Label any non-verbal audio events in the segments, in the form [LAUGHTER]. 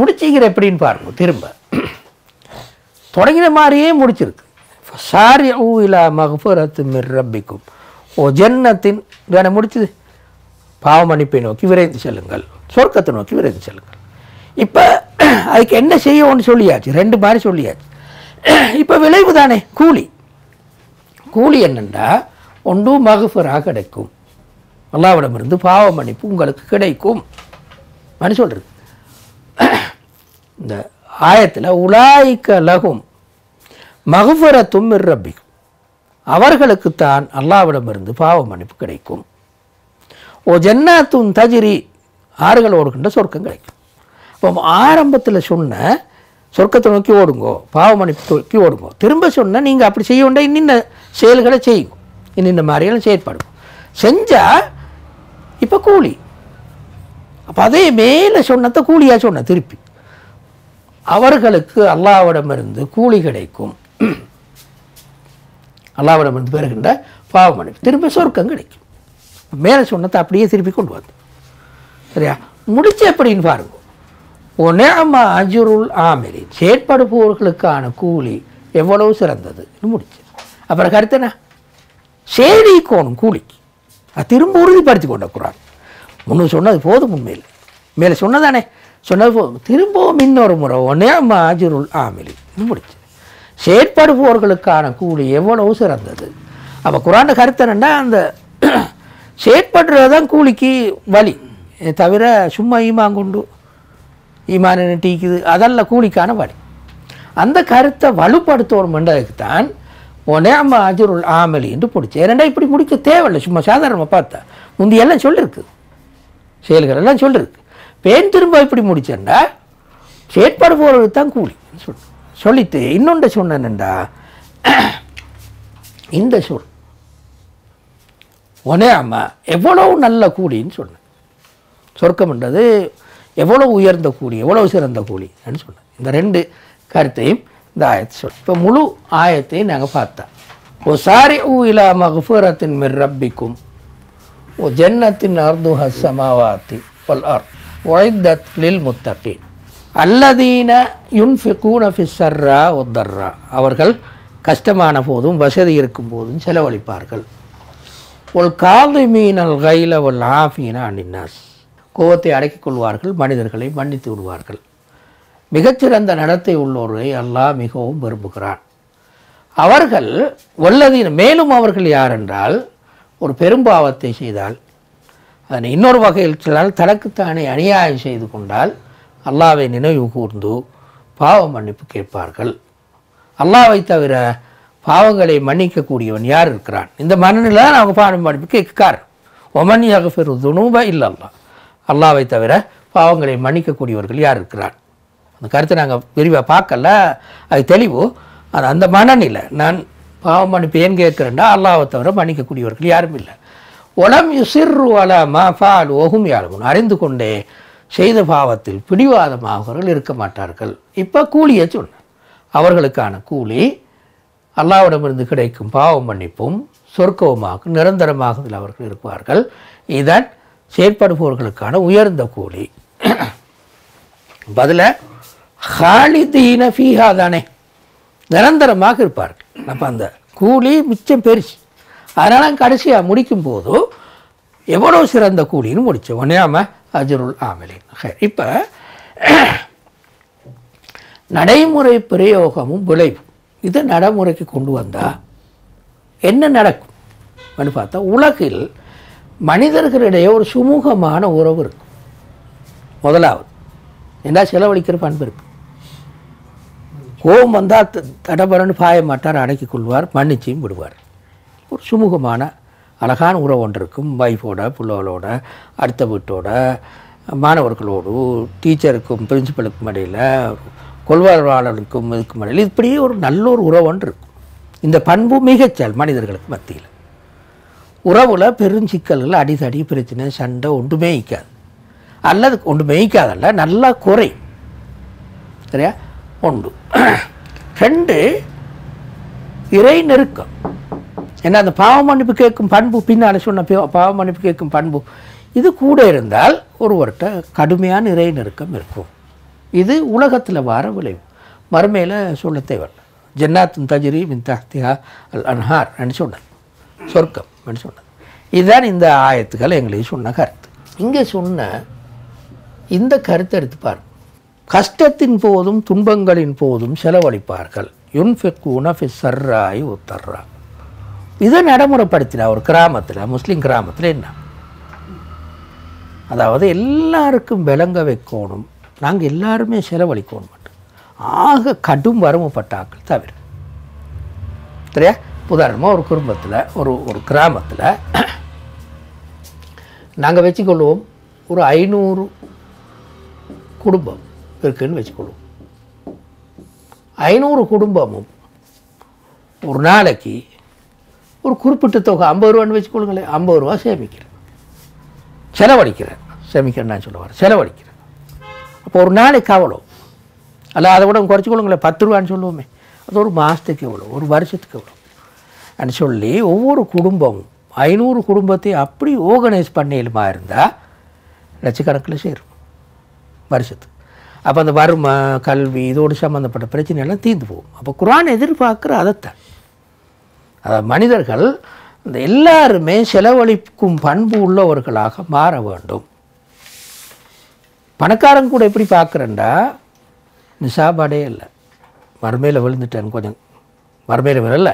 முடிச்சிக்கிற எப்படின்னு பாருங்கள் திரும்ப தொடங்கின மாதிரியே முடிச்சிருக்கு சாரி ஊ இலா மகபுரத்து மிர்ரப்பிக்கும் ஓ ஜென்னத்தின் வேணை முடிச்சுது பாவமணிப்பை நோக்கி விரைந்து செல்லுங்கள் சொர்க்கத்தை நோக்கி விரைந்து செல்லுங்கள் இப்போ அதுக்கு என்ன செய்யணும்னு சொல்லியாச்சு ரெண்டு மாதிரி சொல்லியாச்சு இப்போ விளைவு தானே கூலி கூலி என்னென்னா ஒன்றும் மகஃபராக கிடைக்கும் அல்லாவிடமிருந்து பாவ மன்னிப்பு உங்களுக்கு கிடைக்கும் மனு சொல்கிறது இந்த ஆயத்தில் உலாய்க்க லகும் மகுபரத்தும் மிர்ரபிக்கும் அவர்களுக்குத்தான் அல்லாவிடமிருந்து பாவ மன்னிப்பு கிடைக்கும் ஓ ஜென்னாத்தும் தஜிரி ஆறுகள் ஓடுகின்ற சொர்க்கம் கிடைக்கும் இப்போ ஆரம்பத்தில் சொன்ன சொர்க்கத்தை நோக்கி ஓடுங்கோ பாவ மன்னிப்பு நோக்கி ஓடுங்கோ திரும்ப சொன்னால் நீங்கள் அப்படி செய்ய வேண்டிய இன்னின்ன செயல்களை செய்யும் இன்னின்ன மாதிரியெல்லாம் செயற்படும் செஞ்சால் இப்போ கூலி அப்போ அதே மேலே சொன்னத்தை கூலியாக சொன்ன திருப்பி அவர்களுக்கு அல்லாவிடமிருந்து கூலி கிடைக்கும் அல்லாவிடமிருந்து பெறுகின்ற பாவமணி திரும்ப சொர்க்கம் கிடைக்கும் மேலே சொன்னதை அப்படியே திருப்பி கொண்டு வந்து சரியா முடிச்சு எப்படின்னு பாருங்க ஒனேமா அஜுருள் ஆமிரி செயற்படுபவர்களுக்கான கூலி எவ்வளவு சிறந்தது முடிச்சு அப்புறம் கருத்துனா சேரி கோணும் கூலிக்கு அது திரும்ப உறுதிப்படுத்தி கொண்ட குரான் முன்னு சொன்னது போதும் உண்மையில் மேலே சொன்னதானே சொன்னால் திரும்பவும் இன்னொரு முறை ஒன்னே மாஜிருள் ஆமிலி முடிச்சு செயற்படுபவர்களுக்கான கூலி எவ்வளவு சிறந்தது அப்போ குரான கருத்தனண்டா அந்த [CLEARS THROAT] செயற்படுறது தான் கூலிக்கு வழி தவிர சும்மா ஈமாங்குண்டு ஈமான டீக்குது அதல்ல கூலிக்கான வழி அந்த கருத்தை என்றதுக்கு தான் உடனே அம்மா அஜருள் ஆமலி என்று பிடிச்சி ரெண்டா இப்படி முடிக்க தேவையில்லை சும்மா சாதாரணமாக பார்த்தா முந்தியெல்லாம் சொல்லியிருக்கு செயல்கள் எல்லாம் சொல்லியிருக்கு பேன் திரும்ப இப்படி முடிச்சேன்டா செயற்பாடு போகிறது தான் கூலி சொல் சொல்லிட்டு இன்னொன்று சொன்னேன்டா இந்த சொல் ஒனே அம்மா எவ்வளோ நல்ல கூலின்னு சொன்னேன் சொர்க்கம்ன்றது எவ்வளோ உயர்ந்த கூலி எவ்வளோ சிறந்த கூலி அப்படின்னு சொன்னேன் இந்த ரெண்டு கருத்தையும் இந்த ஆயத்தை சொல் இப்போ முழு ஆயத்தையும் நாங்கள் பார்த்தோம் ஓ சாரி ஊ இலா மகஃபூரத்தின் மிர் ரப்பிக்கும் ஓ ஜன்னத்தின் அர்து ஹசமாவாத்தி பல் ஒய்தத் லில் முத்தகின் அல்லதீன யுன்ஃபிகூன ஃபிஸ்ஸர்ரா ஒத்தர்ரா அவர்கள் கஷ்டமான போதும் வசதி இருக்கும் போதும் செலவழிப்பார்கள் ஒல் காது மீனல் கையில் ஒல் ஆஃபீனா அனின்னாஸ் கோபத்தை அடக்கிக் கொள்வார்கள் மனிதர்களை மன்னித்து விடுவார்கள் மிகச்சிறந்த நடத்தை உள்ளோரை அல்லாஹ் மிகவும் விரும்புகிறான் அவர்கள் வல்லதீன மேலும் அவர்கள் யாரென்றால் ஒரு பெரும்பாவத்தை செய்தால் அதனை இன்னொரு வகையில் சொல்லால் தனக்குத்தானே அநியாயம் செய்து கொண்டால் அல்லாவை நினைவு கூர்ந்து பாவ மன்னிப்பு கேட்பார்கள் அல்லாவை தவிர பாவங்களை மன்னிக்கக்கூடியவன் யார் இருக்கிறான் இந்த மனநிலை தான் அவங்க பாவ மன்னிப்பு கேட்கிறார் ஒமன்யாக பெரு துணுப இல்லல்லா அல்லாவை தவிர பாவங்களை மன்னிக்கக்கூடியவர்கள் யார் இருக்கிறான் அந்த கருத்தை நாங்கள் விரிவாக பார்க்கல அது தெளிவு அது அந்த மனநிலை நான் பாவம் மன்னிப்பு ஏன் கேட்குறேன்னா அல்லாவை தவிர மன்னிக்கக்கூடியவர்கள் யாரும் இல்லை ஒலம் யுசிர்ரு அல மஃபால் ஓகும் யாருமுன் அறிந்து கொண்டே செய்த பாவத்தில் பிடிவாதமாகவர்கள் இருக்க மாட்டார்கள் இப்போ கூலியை சொன்னார் அவர்களுக்கான கூலி அல்லாவிடமிருந்து கிடைக்கும் பாவம் மன்னிப்பும் சொர்க்கவுமாக நிரந்தரமாக அவர்கள் இருப்பார்கள் இதன் செயற்படுபவர்களுக்கான உயர்ந்த கூலி பதில ஹாலிதீன ஃபீஹா தானே நிரந்தரமாக இருப்பார்கள் அப்போ அந்த கூலி மிச்சம் பெருசு அதனால் கடைசியாக முடிக்கும் போது எவ்வளோ சிறந்த கூலின்னு முடித்தோம் ஒன்றாம அஜருள் ஆமலின் இப்போ நடைமுறை பிரயோகமும் விளைவும் இது நடைமுறைக்கு கொண்டு வந்தால் என்ன நடக்கும் அப்படின்னு பார்த்தா உலகில் மனிதர்களிடையே ஒரு சுமூகமான உறவு இருக்கும் முதலாவது என்ன செலவழிக்கிற பண்பு இருக்கு கோபம் வந்தால் தடபரன்னு பாய மாட்டார் அடக்கிக் கொள்வார் மன்னிச்சியும் விடுவார் ஒரு சுமூகமான அழகான உறவு ஒன்று இருக்கும் ஒய்ஃபோட பிள்ளைகளோட அடுத்த வீட்டோட மாணவர்களோடு டீச்சருக்கும் பிரின்சிபலுக்கும் இடையில் கொள்வாளர்களுக்கும் இதுக்கும் இடையில் இப்படியே ஒரு நல்ல ஒரு உறவு ஒன்று இருக்கும் இந்த பண்பு மிகச்சல் மனிதர்களுக்கு மத்தியில் உறவில் பெருஞ்சிக்கல்கள் அடிதடி பிரச்சனை சண்டை ஒன்று மேய்க்காது அல்லது ஒன்று மேய்க்காதல்ல நல்லா குறை சரியா ஒன்று ரெண்டு இறை நெருக்கம் ஏன்னா அந்த பாவ மன்னிப்பு கேட்கும் பண்பு பின்னால் சொன்ன பாவ மன்னிப்பு கேட்கும் பண்பு இது கூட இருந்தால் ஒருவர்கிட்ட கடுமையான இறை நெருக்கம் இருக்கும் இது உலகத்தில் வர விளைவு மறுமையில் சொல்ல தேவன் ஜென்னாத் தஜிரி மின் தஹ்தியா அல் அன்ஹார் சொன்னது சொர்க்கம் சொன்னது இதுதான் இந்த ஆயத்துக்கள் எங்களுக்கு சொன்ன கருத்து இங்கே சொன்ன இந்த கருத்தை எடுத்து பாருங்கள் கஷ்டத்தின் போதும் துன்பங்களின் போதும் செலவழிப்பார்கள் யுன்ஃபெக்கூன ஃபி சர்ராய் உத்தர்ரா இதை நடைமுறைப்படுத்தினா ஒரு கிராமத்தில் முஸ்லீம் கிராமத்தில் என்ன அதாவது எல்லாருக்கும் விளங்க வைக்கணும் நாங்கள் எல்லாருமே செலவழிக்கணும் ஆக கடும் வறுமைப்பட்டாக்கள் தவிர சரியா உதாரணமாக ஒரு குடும்பத்தில் ஒரு ஒரு கிராமத்தில் நாங்கள் வச்சுக்கொள்வோம் ஒரு ஐநூறு குடும்பம் இருக்குதுன்னு வச்சுக்கொள்வோம் ஐநூறு குடும்பமும் ஒரு நாளைக்கு ஒரு குறிப்பிட்ட தொகை ஐம்பது ரூபான்னு வச்சுக்கொள்ளுங்களேன் ஐம்பது ரூபா சேமிக்கிறேன் செலவழிக்கிறேன் சேமிக்கிறேன் நான் சொல்லுவார் செலவழிக்கிறேன் அப்போ ஒரு நாளைக்கு அவ்வளோ அல்ல அதை விட குறைச்சிக்கொள்ளுங்களேன் பத்து ரூபான்னு சொல்லுவோமே அது ஒரு மாதத்துக்கு எவ்வளோ ஒரு வருஷத்துக்கு எவ்வளோ அப்படின்னு சொல்லி ஒவ்வொரு குடும்பமும் ஐநூறு குடும்பத்தை அப்படி ஓர்கனைஸ் பண்ணியலுமா இருந்தால் லட்சக்கணக்கில் சேரும் வருஷத்துக்கு அப்போ அந்த வறுமை கல்வி இதோடு சம்மந்தப்பட்ட பிரச்சனையெல்லாம் தீர்ந்து போகும் அப்போ குரான் எதிர்பார்க்குற அதைத்தான் மனிதர்கள் இந்த எல்லாருமே செலவழிக்கும் பண்பு உள்ளவர்களாக மாற வேண்டும் பணக்காரங்க கூட எப்படி பார்க்குறேன்டா நீ சாப்பாடே இல்லை மறுமையில் விழுந்துட்டேன் கொஞ்சம் மறுமையில் விழல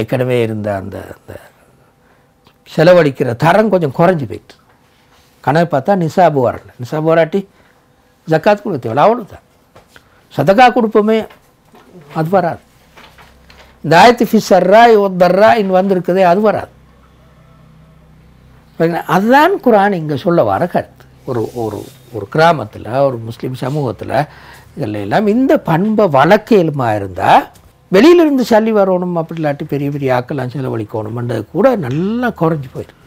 ஏற்கனவே இருந்த அந்த அந்த செலவழிக்கிற தரம் கொஞ்சம் குறைஞ்சி போயிட்டு கணக்கு பார்த்தா நிசாபு வரல நிசாபு வராட்டி ஜக்காத் கொடுக்க தேவை அவ்வளோதான் சதக்கா கொடுப்போமே அது வராது இந்த ஆயிரத்தி ஃபிஷர்ரா ஃபிஷர்ராய் ஒத்தர்ராயின்னு வந்திருக்குதே அது வராது அதுதான் குரான் இங்கே சொல்ல வர கருத்து ஒரு ஒரு ஒரு கிராமத்தில் ஒரு முஸ்லீம் சமூகத்தில் இதில் எல்லாம் இந்த பண்பை வழக்கேலுமா இருந்தால் வெளியிலிருந்து சளி வரணும் அப்படி இல்லாட்டி பெரிய பெரிய ஆக்கெல்லாம் செலவழிக்கணும்ன்றது கூட நல்லா குறைஞ்சி போயிடும்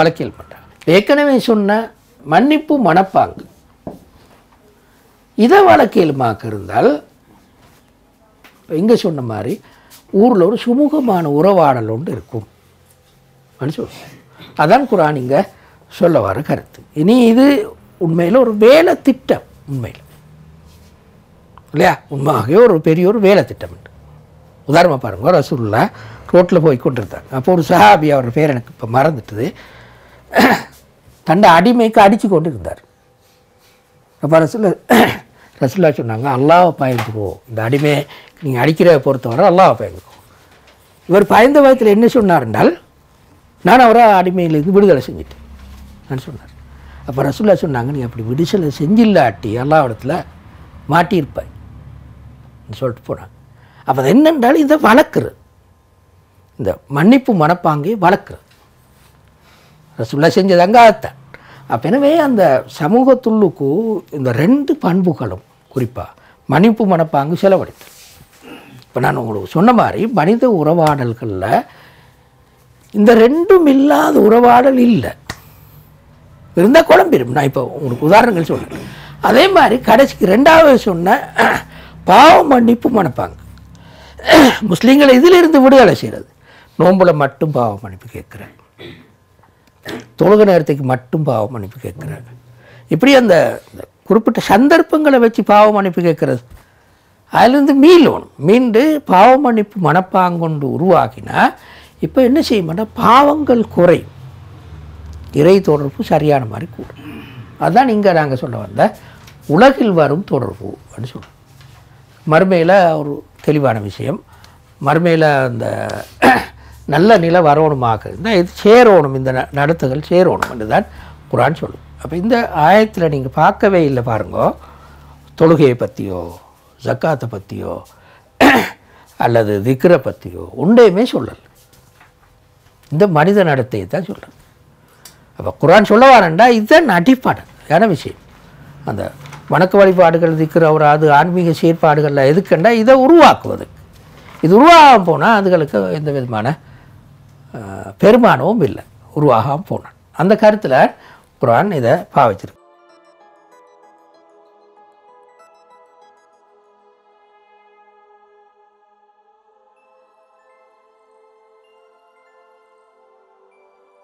வழக்கியல் பண்ணுறாங்க ஏற்கனவே சொன்ன மன்னிப்பு மனப்பாங்கு இதை வழக்கியலுமாக்க இருந்தால் இங்கே சொன்ன மாதிரி ஊரில் ஒரு சுமூகமான உறவாடல் ஒன்று இருக்கும் அதான் குரான் இங்கே சொல்ல வர கருத்து இனி இது உண்மையில் ஒரு வேலை திட்டம் உண்மையில் இல்லையா உண்மையாகவே ஒரு பெரிய ஒரு வேலை திட்டம் உதாரணமாக பாருங்க ரசூல்லா ரோட்டில் போய் கொண்டிருந்தாங்க அப்போ ஒரு சஹாபி அவர் பேர் எனக்கு இப்போ மறந்துட்டுது தண்டை அடிமைக்கு அடித்து கொண்டு இருந்தார் அப்போ ரசூல் ரசுல்லா சொன்னாங்க அல்லாவை பயந்துக்கோ இந்த அடிமை நீங்கள் அடிக்கிற பொறுத்தவரை அல்லாவை பயந்துக்கோ இவர் பயந்த வயதில் என்ன சொன்னார் என்றால் நான் அவரை அடிமைகளுக்கு விடுதலை செஞ்சுட்டேன் நான் சொன்னார் அப்போ ரசுல்லா சொன்னாங்க நீ அப்படி விடுதலை செஞ்சில்லாட்டி அல்லா இடத்துல மாட்டியிருப்பாய் சொல்லிட்டு போனாங்க அப்போ அது என்னென்றால் இதை வளர்க்குறது இந்த மன்னிப்பு மனப்பாங்கே வளர்க்குறது ரசுல்லா செஞ்சதாங்க அதைத்தான் அப்பெனவே அந்த சமூகத்துள்ளுக்கு இந்த ரெண்டு பண்புகளும் குறிப்பாக மன்னிப்பு மனப்பாங்கு செலவழித்தல் இப்போ நான் உங்களுக்கு சொன்ன மாதிரி மனித உறவாடல்களில் இந்த ரெண்டும் இல்லாத உறவாடல் இல்லை இருந்தால் குழம்பிடும் நான் இப்போ உங்களுக்கு உதாரணங்கள் சொன்னேன் அதே மாதிரி கடைசிக்கு ரெண்டாவது சொன்ன பாவம் மன்னிப்பு மனப்பாங்கு முஸ்லீம்களை இதிலிருந்து விடுதலை செய்கிறது நோம்பில் மட்டும் பாவம் மன்னிப்பு கேட்குறேன் தொழுக நேரத்துக்கு மட்டும் பாவ மன்னிப்பு கேட்குறாங்க இப்படி அந்த குறிப்பிட்ட சந்தர்ப்பங்களை வச்சு பாவ மன்னிப்பு கேட்குறது அதிலிருந்து மீளணும் மீண்டு பாவ மன்னிப்பு மனப்பாங்கொண்டு உருவாக்கினா இப்போ என்ன செய்யமாட்டா பாவங்கள் குறையும் இறை தொடர்பு சரியான மாதிரி கூடும் அதுதான் இங்கே நாங்கள் சொல்ல வந்த உலகில் வரும் தொடர்பு அப்படின்னு சொல்லுவோம் மறுமையில் ஒரு தெளிவான விஷயம் மறுமையில் அந்த நல்ல நிலை வரணுமாக இருந்தால் இது சேரணும் இந்த நடத்துகள் சேரணும் என்று தான் குரான் சொல்லும் அப்போ இந்த ஆயத்தில் நீங்கள் பார்க்கவே இல்லை பாருங்கோ தொழுகையை பற்றியோ ஜக்காத்தை பற்றியோ [CLEARS THROAT] அல்லது திக்ரை பற்றியோ உண்டையுமே சொல்லல் இந்த மனித நடத்தையை தான் சொல்லல் அப்போ குரான் சொல்ல வரண்டா இதுதான் அடிப்பாடான விஷயம் அந்த வணக்க வழிபாடுகள் திக்கிற அது ஆன்மீக செயற்பாடுகளில் எதுக்குண்டா இதை உருவாக்குவது இது உருவாகாமல் போனால் அதுகளுக்கு எந்த விதமான பெருமானவும் இல்லை உருவாகாமல் போனான் அந்த கருத்தில் குரான் இதை பாவிச்சிருக்கு